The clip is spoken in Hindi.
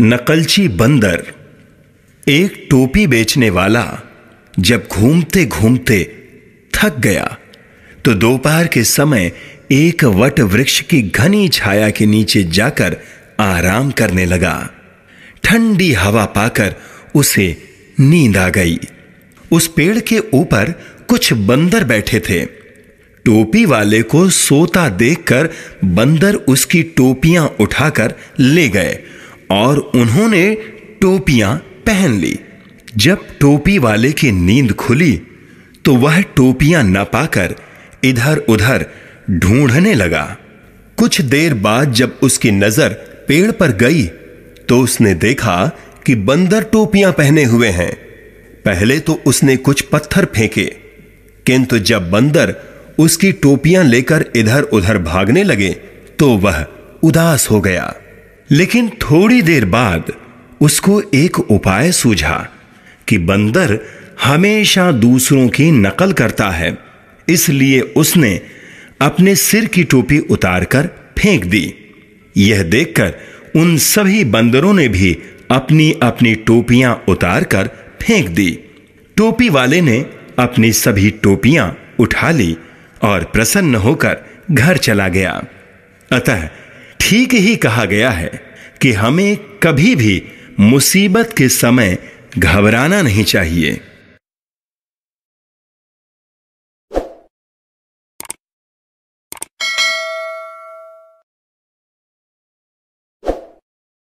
नकलची बंदर एक टोपी बेचने वाला जब घूमते घूमते थक गया तो दोपहर के समय एक वट वृक्ष की घनी छाया के नीचे जाकर आराम करने लगा ठंडी हवा पाकर उसे नींद आ गई उस पेड़ के ऊपर कुछ बंदर बैठे थे टोपी वाले को सोता देखकर बंदर उसकी टोपियां उठाकर ले गए और उन्होंने टोपियां पहन ली जब टोपी वाले की नींद खुली तो वह टोपियां न पाकर इधर उधर ढूंढने लगा कुछ देर बाद जब उसकी नजर पेड़ पर गई तो उसने देखा कि बंदर टोपियां पहने हुए हैं पहले तो उसने कुछ पत्थर फेंके किंतु जब बंदर उसकी टोपियां लेकर इधर उधर भागने लगे तो वह उदास हो गया लेकिन थोड़ी देर बाद उसको एक उपाय सूझा कि बंदर हमेशा दूसरों की नकल करता है इसलिए उसने अपने सिर की टोपी उतारकर फेंक दी यह देखकर उन सभी बंदरों ने भी अपनी अपनी टोपियां उतारकर फेंक दी टोपी वाले ने अपनी सभी टोपियां उठा ली और प्रसन्न होकर घर चला गया अतः ठीक ही कहा गया है कि हमें कभी भी मुसीबत के समय घबराना नहीं चाहिए